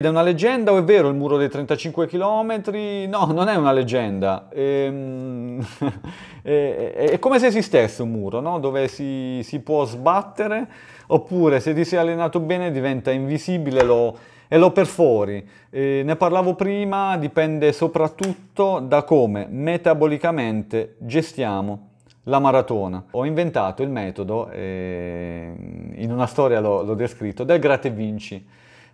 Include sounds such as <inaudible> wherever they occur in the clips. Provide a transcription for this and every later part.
Ed è una leggenda o è vero il muro dei 35 km? No, non è una leggenda. Ehm, <laughs> è, come se esistesse un muro, no? dove si, si, può sbattere, oppure se ti sei allenato bene diventa invisibile lo, e lo perfori. E ne parlavo prima, dipende soprattutto da come metabolicamente gestiamo la maratona. Ho inventato il metodo, eh, in una storia l'ho, l'ho descritto, del gratte vinci.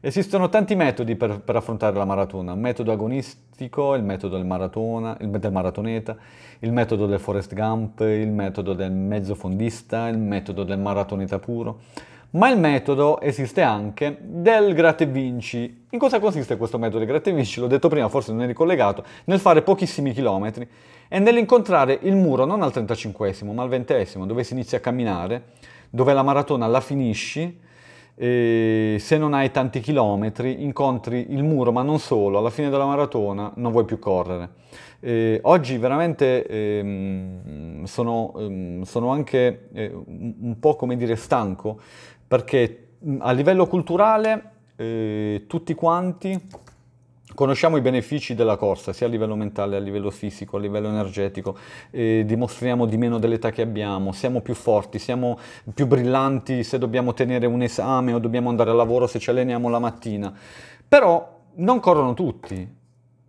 Esistono tanti metodi per, per, affrontare la maratona, il metodo agonistico, il metodo del, maratona, il, del maratoneta, il metodo del Forest Gump, il metodo del mezzofondista, il metodo del maratoneta puro, ma il metodo esiste anche del gratte vinci. In cosa consiste questo metodo del gratte vinci? L'ho detto prima, forse non è ricollegato, nel fare pochissimi chilometri e nell'incontrare il muro non al 35 ma al 20 dove si inizia a camminare, dove la maratona la finisci, e se non hai tanti chilometri incontri il muro, ma non solo, alla fine della maratona non vuoi più correre. E oggi veramente ehm, sono, ehm, sono, anche eh, un po' come dire stanco perché a livello culturale eh, tutti quanti Conosciamo i benefici della corsa sia a livello mentale, a livello fisico, a livello energetico, eh, dimostriamo di meno dell'età che abbiamo, siamo più forti, siamo più brillanti se dobbiamo tenere un esame o dobbiamo andare al lavoro se ci alleniamo la mattina. Però non corrono tutti,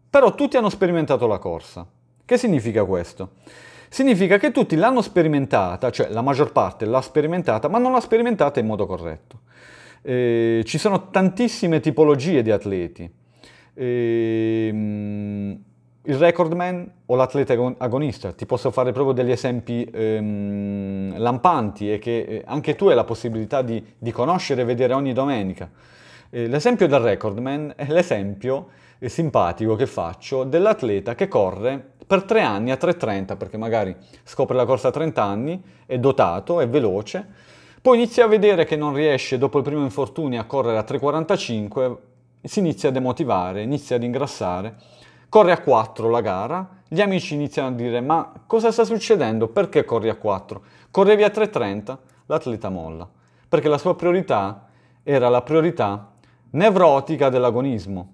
però tutti hanno sperimentato la corsa. Che significa questo? Significa che tutti l'hanno sperimentata, cioè la maggior parte l'ha sperimentata, ma non l'ha sperimentata in modo corretto. Eh, ci sono tantissime tipologie di atleti ehm, il recordman o l'atleta agonista, ti posso fare proprio degli esempi ehm, lampanti e che eh, anche tu hai la possibilità di, di conoscere e vedere ogni domenica. Eh, l'esempio del recordman è l'esempio eh, simpatico che faccio dell'atleta che corre per tre anni a 3.30 perché magari scopre la corsa a 30 anni, è dotato, è veloce, poi inizia a vedere che non riesce dopo il primo infortunio a correre a 3.45 si inizia a demotivare, inizia ad ingrassare, corre a 4 la gara, gli amici iniziano a dire ma cosa sta succedendo, perché corri a 4? Correvi a 3.30, l'atleta molla, perché la sua priorità era la priorità nevrotica dell'agonismo.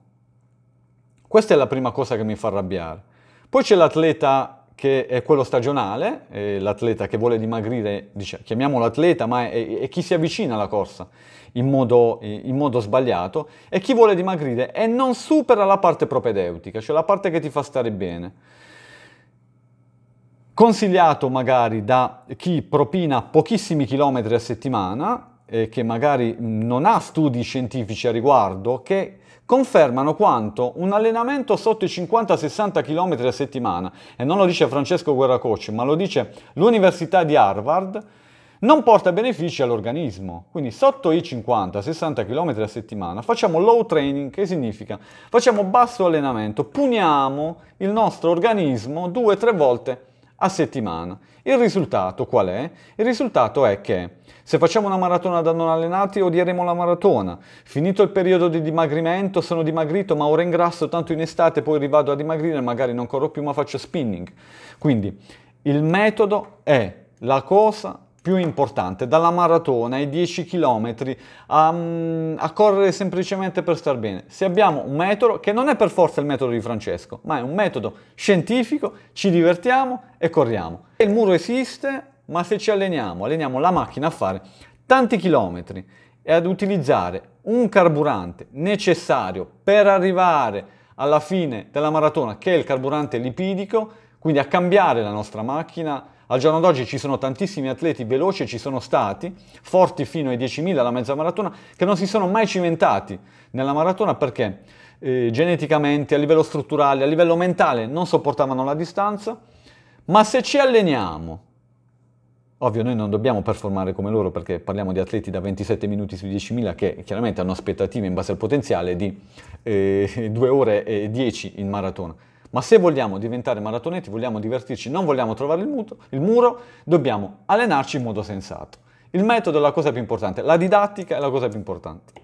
Questa è la prima cosa che mi fa arrabbiare. Poi c'è l'atleta che è quello stagionale, eh, l'atleta che vuole dimagrire, diciamo, chiamiamolo atleta, ma è, è, chi si avvicina alla corsa in modo, in modo, sbagliato, e chi vuole dimagrire e non supera la parte propedeutica, cioè la parte che ti fa stare bene. Consigliato magari da chi propina pochissimi chilometri a settimana, eh, che magari non ha studi scientifici a riguardo, che confermano quanto un allenamento sotto i 50-60 km a settimana, e non lo dice Francesco Guerracocci, ma lo dice l'Università di Harvard, non porta benefici all'organismo. Quindi sotto i 50-60 km a settimana facciamo low training, che significa facciamo basso allenamento, puniamo il nostro organismo due o tre volte a settimana. Il risultato qual è? Il risultato è che se facciamo una maratona da non allenati odieremo la maratona. Finito il periodo di dimagrimento, sono dimagrito ma ora ingrasso, tanto in estate poi rivado a dimagrire, magari non corro più ma faccio spinning. Quindi il metodo è la cosa più importante, dalla maratona ai 10 km, a, mm, a, correre semplicemente per star bene. Se abbiamo un metodo, che non è per forza il metodo di Francesco, ma è un metodo scientifico, ci divertiamo e corriamo. Il muro esiste, ma se ci alleniamo, alleniamo la macchina a fare tanti chilometri e ad utilizzare un carburante necessario per arrivare alla fine della maratona, che è il carburante lipidico, quindi a cambiare la nostra macchina, al giorno d'oggi ci sono tantissimi atleti veloci, ci sono stati, forti fino ai 10.000 alla mezza maratona, che non si sono mai cimentati nella maratona perché eh, geneticamente, a livello strutturale, a livello mentale non sopportavano la distanza, ma se ci alleniamo, ovvio noi non dobbiamo performare come loro perché parliamo di atleti da 27 minuti su 10.000 che chiaramente hanno aspettative in base al potenziale di eh, 2 <laughs> ore e 10 in maratona, ma se vogliamo diventare maratonetti, vogliamo divertirci, non vogliamo trovare il, muto, il muro, dobbiamo allenarci in modo sensato. Il metodo è la cosa più importante, la didattica è la cosa più importante.